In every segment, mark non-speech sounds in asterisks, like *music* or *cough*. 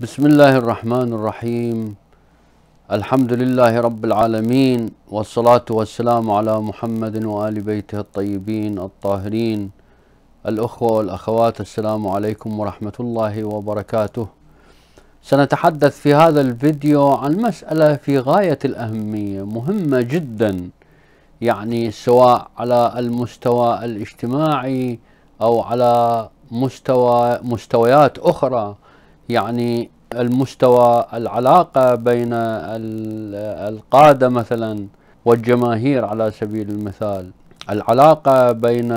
بسم الله الرحمن الرحيم الحمد لله رب العالمين والصلاة والسلام على محمد وآل بيته الطيبين الطاهرين الأخوة والأخوات السلام عليكم ورحمة الله وبركاته سنتحدث في هذا الفيديو عن مسألة في غاية الأهمية مهمة جدا يعني سواء على المستوى الاجتماعي أو على مستوى مستويات أخرى يعني المستوى العلاقة بين القادة مثلا والجماهير على سبيل المثال العلاقة بين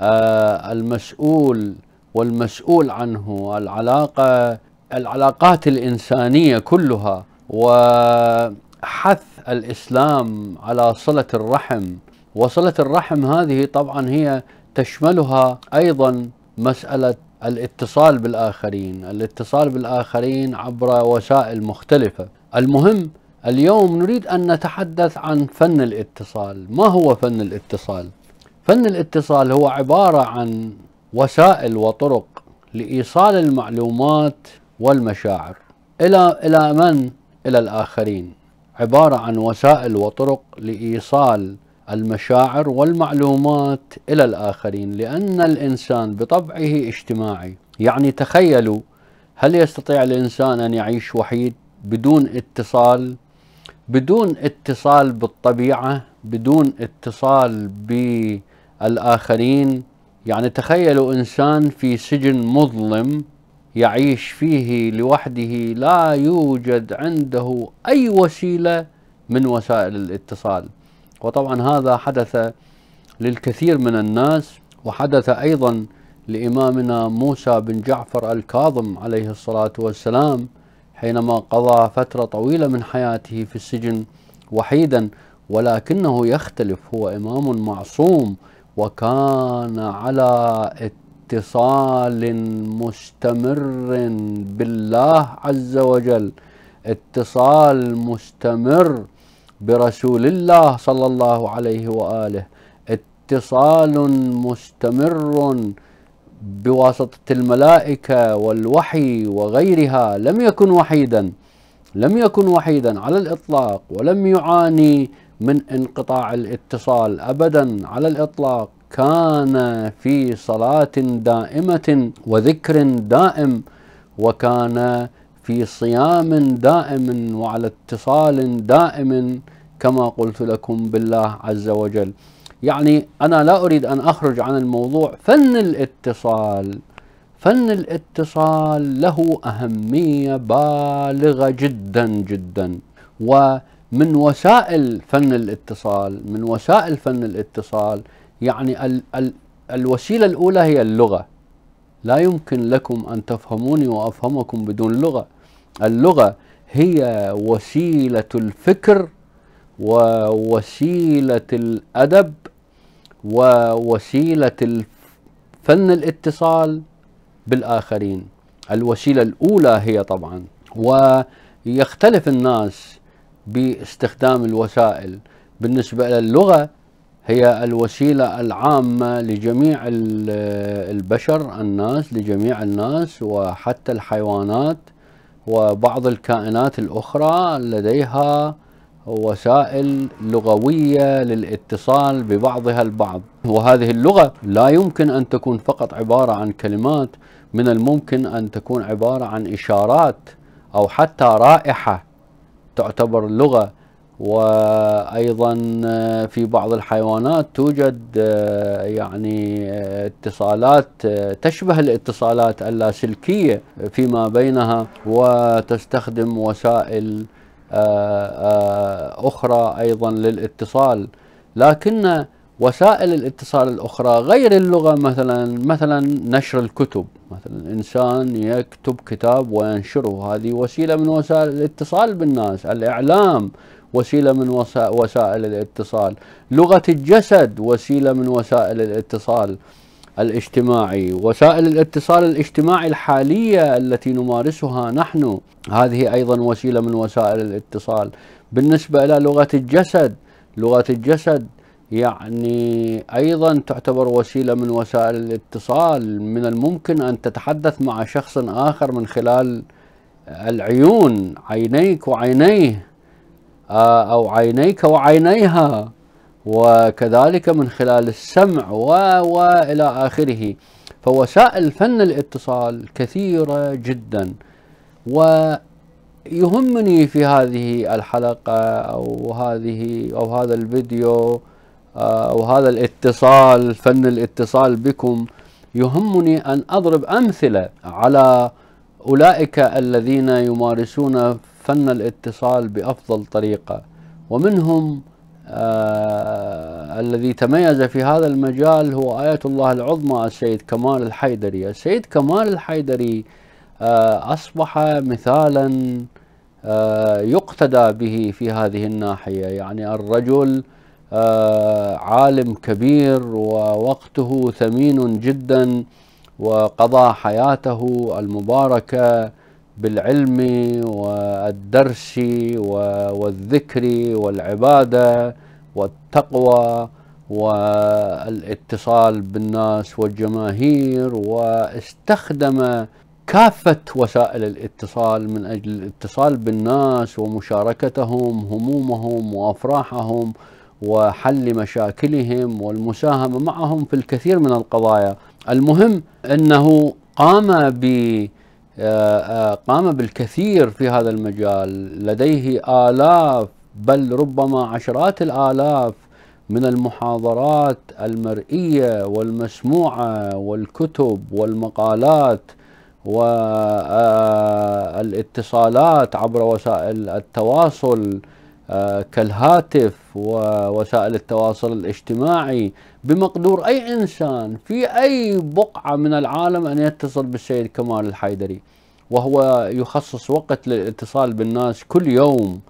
آه، المسؤول والمسؤول عنه العلاقة العلاقات الإنسانية كلها وحث الإسلام على صلة الرحم وصلة الرحم هذه طبعا هي تشملها أيضا مسألة الاتصال بالآخرين الاتصال بالآخرين عبر وسائل مختلفة المهم اليوم نريد أن نتحدث عن فن الاتصال ما هو فن الاتصال؟ فن الاتصال هو عبارة عن وسائل وطرق لإيصال المعلومات والمشاعر إلى إلى من؟ إلى الآخرين عبارة عن وسائل وطرق لإيصال المشاعر والمعلومات الى الاخرين لان الانسان بطبعه اجتماعي يعني تخيلوا هل يستطيع الانسان ان يعيش وحيد بدون اتصال بدون اتصال بالطبيعه بدون اتصال بالاخرين يعني تخيلوا انسان في سجن مظلم يعيش فيه لوحده لا يوجد عنده اي وسيله من وسائل الاتصال وطبعا هذا حدث للكثير من الناس وحدث أيضا لإمامنا موسى بن جعفر الكاظم عليه الصلاة والسلام حينما قضى فترة طويلة من حياته في السجن وحيدا ولكنه يختلف هو إمام معصوم وكان على اتصال مستمر بالله عز وجل اتصال مستمر برسول الله صلى الله عليه واله اتصال مستمر بواسطه الملائكه والوحي وغيرها لم يكن وحيدا لم يكن وحيدا على الاطلاق ولم يعاني من انقطاع الاتصال ابدا على الاطلاق كان في صلاه دائمه وذكر دائم وكان في صيام دائم وعلى اتصال دائم كما قلت لكم بالله عز وجل يعني أنا لا أريد أن أخرج عن الموضوع فن الاتصال فن الاتصال له أهمية بالغة جدا جدا ومن وسائل فن الاتصال من وسائل فن الاتصال يعني ال ال الوسيلة الأولى هي اللغة لا يمكن لكم أن تفهموني وأفهمكم بدون لغة اللغة هي وسيلة الفكر ووسيلة الأدب ووسيلة فن الاتصال بالآخرين الوسيلة الأولى هي طبعا ويختلف الناس باستخدام الوسائل بالنسبة للغة هي الوسيلة العامة لجميع البشر الناس لجميع الناس وحتى الحيوانات وبعض الكائنات الأخرى لديها وسائل لغوية للاتصال ببعضها البعض وهذه اللغة لا يمكن أن تكون فقط عبارة عن كلمات من الممكن أن تكون عبارة عن إشارات أو حتى رائحة تعتبر لغة وايضا آه، في بعض الحيوانات توجد آه، يعني آه، اتصالات تشبه الاتصالات اللاسلكيه فيما بينها وتستخدم وسائل اخرى ايضا للاتصال لكن وسائل الاتصال الأخرى غير اللغة مثلا مثلا نشر الكتب مثلا انسان يكتب كتاب وينشره هذه وسيلة من وسائل الاتصال بالناس الإعلام وسيلة من وسائل الاتصال لغة الجسد وسيلة من وسائل الاتصال الاجتماعي وسائل الاتصال الاجتماعي الحالية التي نمارسها نحن هذه أيضا وسيلة من وسائل الاتصال بالنسبة إلى لغة الجسد لغة الجسد يعني ايضا تعتبر وسيله من وسائل الاتصال من الممكن ان تتحدث مع شخص اخر من خلال العيون عينيك وعينيه آه، او عينيك وعينيها وكذلك من خلال السمع والى اخره فوسائل فن الاتصال كثيره جدا ويهمني في هذه الحلقه او هذه او هذا الفيديو آه، وهذا الاتصال فن الاتصال بكم يهمني أن أضرب أمثلة على أولئك الذين يمارسون فن الاتصال بأفضل طريقة ومنهم آه الذي تميز في هذا المجال هو آية الله العظمى السيد كمال الحيدري السيد كمال الحيدري آه أصبح مثالا آه يقتدى به في هذه الناحية يعني الرجل آه، عالم كبير ووقته ثمين جدا وقضى حياته المباركة بالعلم والدرس والذكر والعبادة والتقوى والاتصال بالناس والجماهير واستخدم كافة وسائل الاتصال من أجل الاتصال بالناس ومشاركتهم همومهم وأفراحهم وحل مشاكلهم والمساهمه معهم في الكثير من القضايا المهم انه قام ب آه، قام بالكثير في هذا المجال لديه آلاف بل ربما عشرات الآلاف من المحاضرات المرئية والمسموعة والكتب والمقالات والاتصالات آه، آه، عبر وسائل التواصل آه، كالهاتف ووسائل التواصل الاجتماعي بمقدور أي إنسان في أي بقعة من العالم أن يتصل بالسيد كمال الحيدري وهو يخصص وقت للاتصال بالناس كل يوم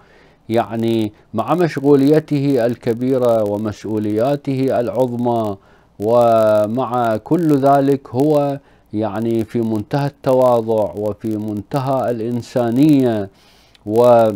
يعني مع مشغوليته الكبيرة ومسؤولياته العظمى ومع كل ذلك هو يعني في منتهى التواضع وفي منتهى الإنسانية و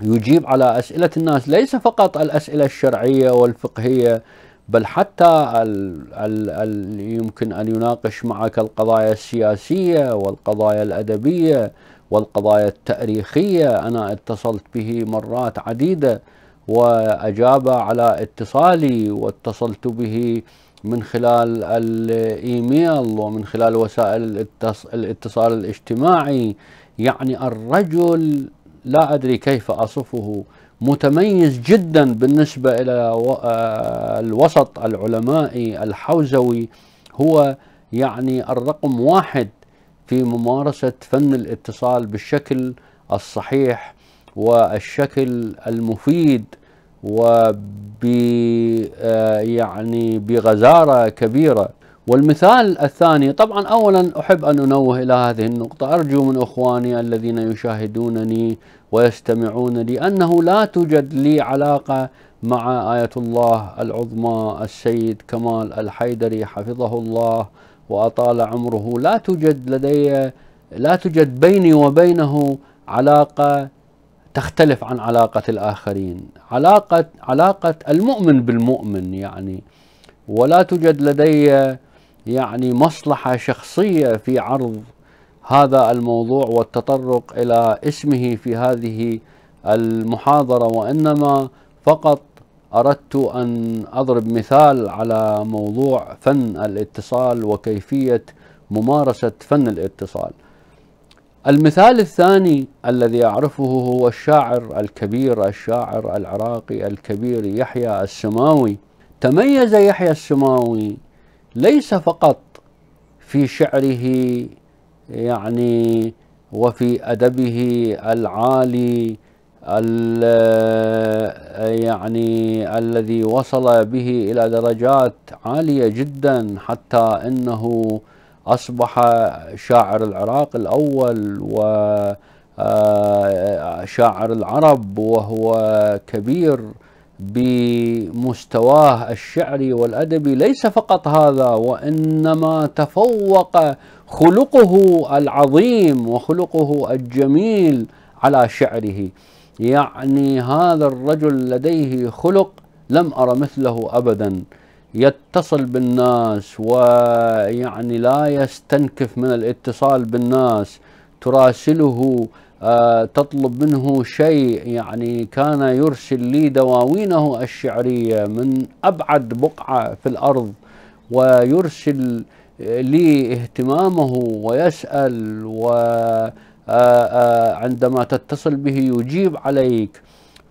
يجيب على أسئلة الناس ليس فقط الأسئلة الشرعية والفقهية بل حتى ال ال الـ يمكن أن يناقش معك القضايا السياسية والقضايا الأدبية والقضايا التاريخية أنا اتصلت به مرات عديدة وأجاب على اتصالي واتصلت به من خلال الإيميل ومن خلال وسائل الاتصال الاجتماعي يعني الرجل لا أدري كيف أصفه متميز جدا بالنسبة إلى آه، الوسط العلمائي الحوزوي هو يعني الرقم واحد في ممارسة فن الاتصال بالشكل الصحيح والشكل المفيد وب آه، يعني بغزارة كبيرة والمثال الثاني طبعا اولا احب ان انوه الى هذه النقطه ارجو من اخواني الذين يشاهدونني ويستمعون لي انه لا توجد لي علاقه مع ايه الله العظمى السيد كمال الحيدري حفظه الله واطال عمره لا توجد لدي لا توجد بيني وبينه علاقه تختلف عن علاقه الاخرين علاقه علاقه المؤمن بالمؤمن يعني ولا توجد لدي يعني مصلحة شخصية في عرض هذا الموضوع والتطرق إلى اسمه في هذه المحاضرة وإنما فقط أردت أن أضرب مثال على موضوع فن الاتصال وكيفية ممارسة فن الاتصال. المثال الثاني الذي أعرفه هو الشاعر الكبير الشاعر العراقي الكبير يحيى السماوي. تميز يحيى السماوي ليس فقط في شعره يعني وفي أدبه العالي يعني الذي وصل به إلى درجات عالية جدا حتى أنه أصبح شاعر العراق الأول وشاعر آه، العرب وهو كبير بمستواه الشعري والادبي ليس فقط هذا وانما تفوق خلقه العظيم وخلقه الجميل على شعره يعني هذا الرجل لديه خلق لم ارى مثله ابدا يتصل بالناس ويعني لا يستنكف من الاتصال بالناس تراسله تطلب منه شيء يعني كان يرسل لي دواوينه الشعرية من أبعد بقعة في الأرض ويرسل لي اهتمامه ويسأل وعندما آه، آه، تتصل به يجيب عليك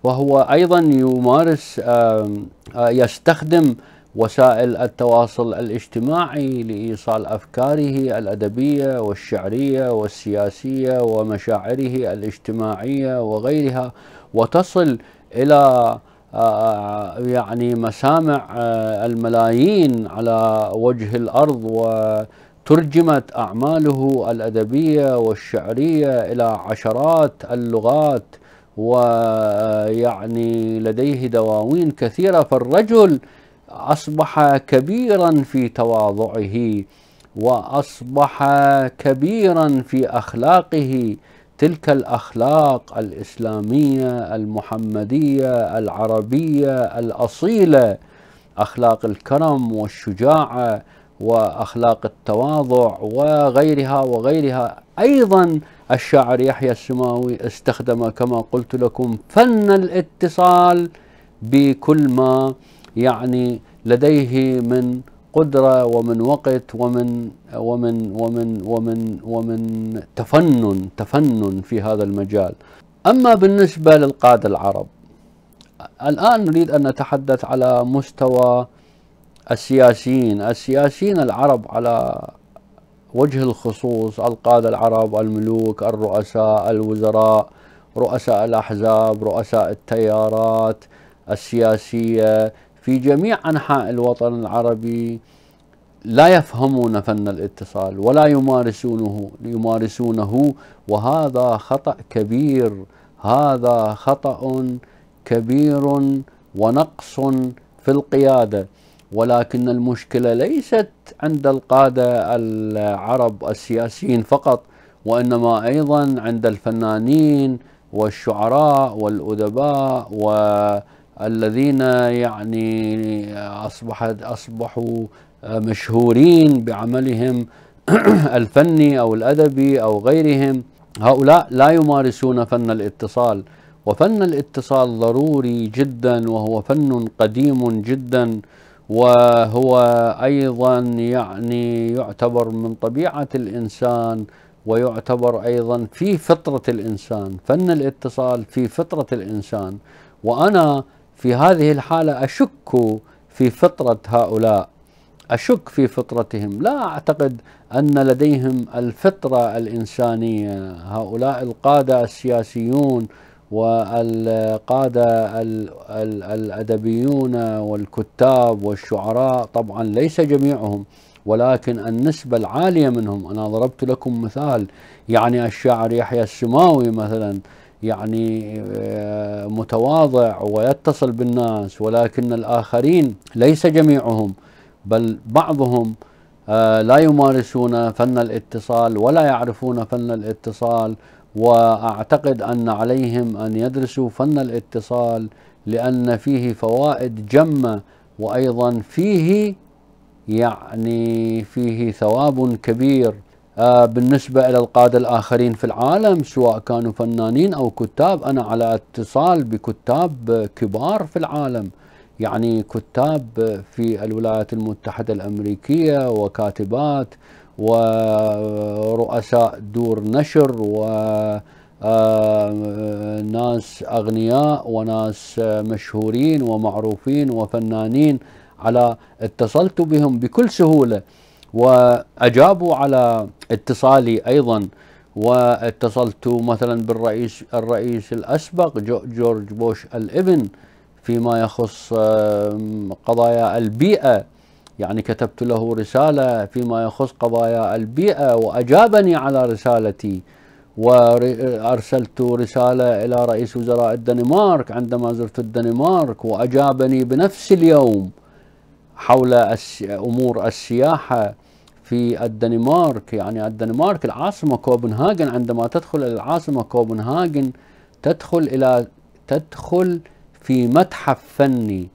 وهو أيضا يمارس آه، يستخدم وسائل التواصل الاجتماعي لايصال افكاره الادبيه والشعريه والسياسيه ومشاعره الاجتماعيه وغيرها وتصل الى آه، يعني مسامع آه، الملايين على وجه الارض وترجمت اعماله الادبيه والشعريه الى عشرات اللغات ويعني لديه دواوين كثيره فالرجل أصبح كبيرا في تواضعه وأصبح كبيرا في أخلاقه تلك الأخلاق الإسلامية المحمدية العربية الأصيلة أخلاق الكرم والشجاعة واخلاق التواضع وغيرها وغيرها ايضا الشاعر يحيى السماوي استخدم كما قلت لكم فن الاتصال بكل ما يعني لديه من قدرة ومن وقت ومن ومن ومن ومن ومن تفنن تفنن في هذا المجال. أما بالنسبة للقادة العرب الآن نريد أن نتحدث على مستوى السياسيين، السياسيين العرب على وجه الخصوص القادة العرب، الملوك، الرؤساء، الوزراء، رؤساء الأحزاب، رؤساء التيارات السياسية، في جميع أنحاء الوطن العربي لا يفهمون فن الاتصال ولا يمارسونه يمارسونه وهذا خطأ كبير هذا خطأ كبير ونقص في القيادة ولكن المشكلة ليست عند القادة العرب السياسيين فقط وإنما أيضا عند الفنانين والشعراء والأدباء و الذين يعني أصبحت أصبحوا مشهورين بعملهم *clears throat* الفني أو الأدبي أو غيرهم هؤلاء لا يمارسون فن الاتصال وفن الاتصال ضروري جدا وهو فن قديم جدا وهو ايضا يعني يعتبر من طبيعه الانسان ويعتبر ايضا في فطره الانسان، فن الاتصال في فطره الانسان وانا في هذه الحالة أشك في فطرة هؤلاء أشك في فطرتهم لا أعتقد أن لديهم الفطرة الإنسانية هؤلاء القادة السياسيون والقادة الأدبيون والكتاب والشعراء طبعا ليس جميعهم ولكن النسبة العالية منهم أنا ضربت لكم مثال يعني الشاعر يحيى السماوي مثلا يعني آه، متواضع ويتصل بالناس ولكن الآخرين ليس جميعهم بل بعضهم آه، لا يمارسون فن الاتصال ولا يعرفون فن الاتصال واعتقد ان عليهم ان يدرسوا فن الاتصال لان فيه فوائد جمه وايضا فيه يعني فيه ثواب كبير آه، بالنسبة إلى القادة الآخرين في العالم سواء كانوا فنانين أو كتاب أنا على اتصال بكتاب كبار في العالم يعني كتاب في الولايات المتحدة الأمريكية وكاتبات ورؤساء دور نشر وناس آه، أغنياء وناس مشهورين ومعروفين وفنانين على اتصلت بهم بكل سهولة وأجابوا على اتصالي ايضا واتصلت مثلا بالرئيس الرئيس الاسبق جورج بوش الابن فيما يخص قضايا البيئه يعني كتبت له رساله فيما يخص قضايا البيئه واجابني على رسالتي وارسلت رساله الى رئيس وزراء الدنمارك عندما زرت الدنمارك واجابني بنفس اليوم حول امور السياحه في الدنمارك يعني الدنمارك العاصمة كوبنهاجن عندما تدخل إلى العاصمة كوبنهاجن تدخل إلى تدخل في متحف فني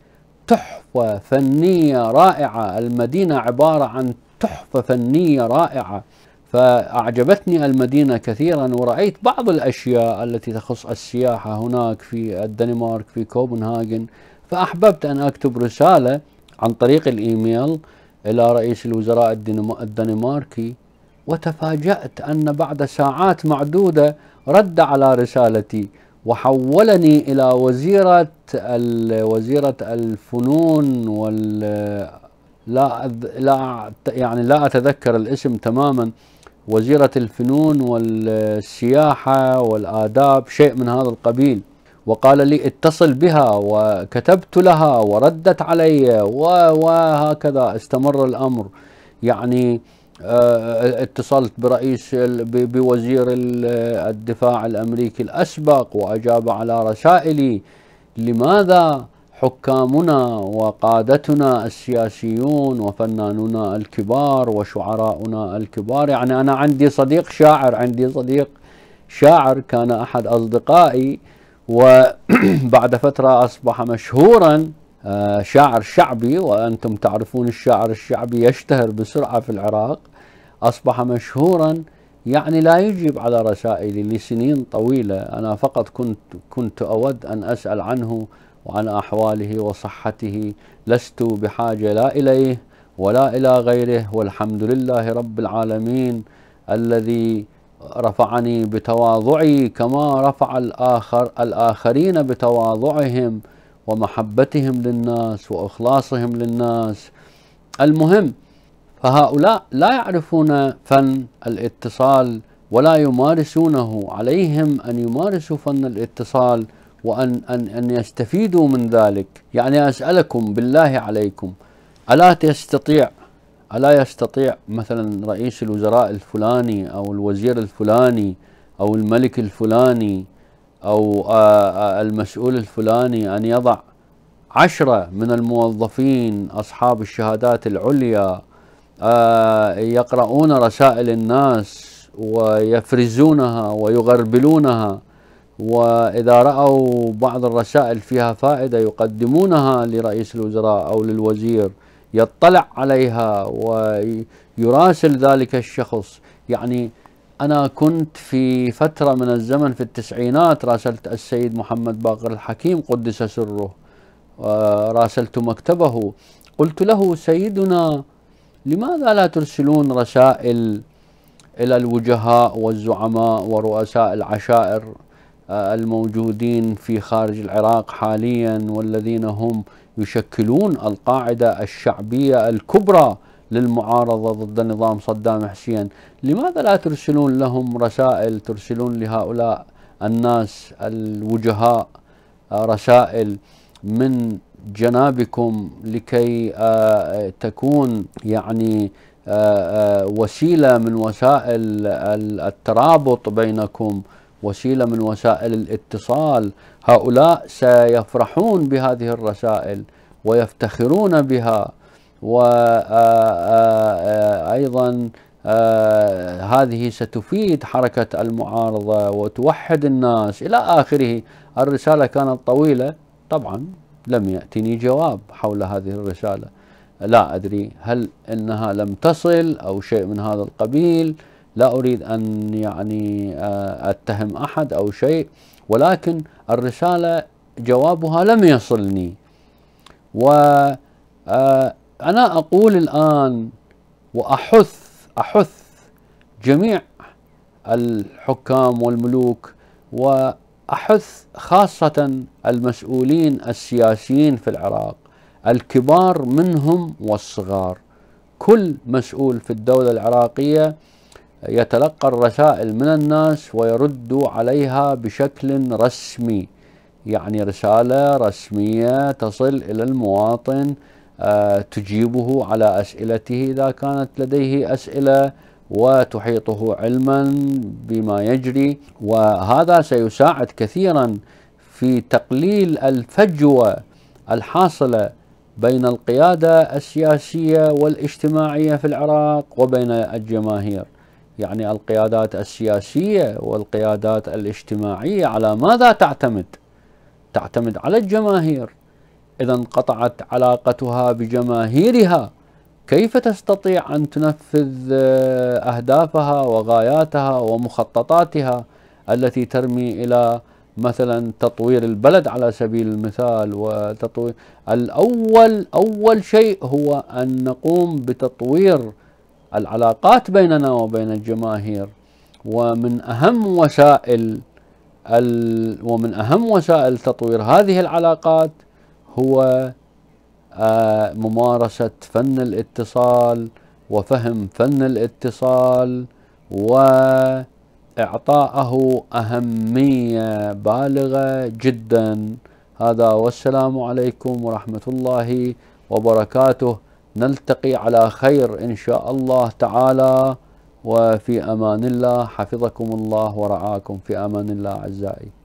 تحفة فنية رائعة المدينة عبارة عن تحفة فنية رائعة فأعجبتني المدينة كثيرا ورأيت بعض الأشياء التي تخص السياحة هناك في الدنمارك في كوبنهاجن فأحببت أن أكتب رسالة عن طريق الإيميل إلى رئيس الوزراء الدنماركي وتفاجأت أن بعد ساعات معدودة رد على رسالتي وحولني إلى وزيرة وزيرة الفنون وال لا لا يعني لا أتذكر الاسم تماما وزيرة الفنون والسياحة والآداب شيء من هذا القبيل وقال لي اتصل بها وكتبت لها وردت علي وهكذا استمر الامر يعني آه، اتصلت برئيس بوزير الدفاع الامريكي الاسبق واجاب على رسائلي لماذا حكامنا وقادتنا السياسيون وفنانونا الكبار وشعراؤنا الكبار يعني انا عندي صديق شاعر عندي صديق شاعر كان احد اصدقائي وبعد فترة أصبح مشهورا آه، شاعر شعبي وأنتم تعرفون الشاعر الشعبي يشتهر بسرعة في العراق أصبح مشهورا يعني لا يجيب على رسائلي لسنين طويلة أنا فقط كنت كنت أود أن أسأل عنه وعن أحواله وصحته لست بحاجة لا إليه ولا إلى غيره والحمد لله رب العالمين الذي رفعني بتواضعي كما رفع الآخر الآخرين بتواضعهم ومحبتهم للناس وإخلاصهم للناس المهم فهؤلاء لا يعرفون فن الاتصال ولا يمارسونه عليهم أن يمارسوا فن الاتصال وأن أن أن يستفيدوا من ذلك يعني أسألكم بالله عليكم ألا تستطيع ألا يستطيع مثلا رئيس الوزراء الفلاني أو الوزير الفلاني أو الملك الفلاني أو المسؤول الفلاني أن يضع عشرة من الموظفين أصحاب الشهادات العليا يقرؤون رسائل الناس ويفرزونها ويغربلونها وإذا رأوا بعض الرسائل فيها فائدة يقدمونها لرئيس الوزراء أو للوزير يطلع عليها ويراسل ذلك الشخص يعني أنا كنت في فترة من الزمن في التسعينات راسلت السيد محمد باقر الحكيم قدس سره آه، راسلت مكتبه قلت له سيدنا لماذا لا ترسلون رسائل إلى الوجهاء والزعماء ورؤساء العشائر آه، الموجودين في خارج العراق حاليا والذين هم يشكلون القاعدة الشعبية الكبرى للمعارضة ضد نظام صدام حسين لماذا لا ترسلون لهم رسائل ترسلون لهؤلاء الناس الوجهاء آه، رسائل من جنابكم لكي آه، تكون يعني وسيلة من وسائل الترابط بينكم وسيلة من وسائل الاتصال هؤلاء سيفرحون بهذه الرسائل ويفتخرون بها وأيضا آه، آه، آه، هذه ستفيد حركة المعارضة وتوحد الناس إلى آخره الرسالة كانت طويلة طبعا لم يأتني جواب حول هذه الرسالة لا أدري هل أنها لم تصل أو شيء من هذا القبيل لا أريد أن يعني آه، أتهم أحد أو شيء ولكن الرسالة جوابها لم يصلني وأنا آه، أقول الآن وأحث أحث جميع الحكام والملوك وأحث خاصة المسؤولين السياسيين في العراق الكبار منهم والصغار كل مسؤول في الدولة العراقية يتلقى الرسائل من الناس ويرد عليها بشكل رسمي يعني رسالة رسمية تصل إلى المواطن آه، تجيبه على أسئلته إذا كانت لديه أسئلة وتحيطه علما بما يجري وهذا سيساعد كثيرا في تقليل الفجوة الحاصلة بين القيادة السياسية والاجتماعية في العراق وبين الجماهير يعني القيادات السياسية والقيادات الاجتماعية على ماذا تعتمد؟ تعتمد على الجماهير إذا انقطعت علاقتها بجماهيرها كيف تستطيع أن تنفذ آه، أهدافها وغاياتها ومخططاتها التي ترمي إلى مثلا تطوير البلد على سبيل المثال وتطوير الأول أول شيء هو أن نقوم بتطوير العلاقات بيننا وبين الجماهير ومن أهم وسائل ومن أهم وسائل تطوير هذه العلاقات هو آه، ممارسة فن الاتصال وفهم فن الاتصال وإعطائه أهمية بالغة جدا هذا والسلام عليكم ورحمة الله وبركاته نلتقي على خير إن شاء الله تعالى وفي أمان الله حفظكم الله ورعاكم في أمان الله أعزائي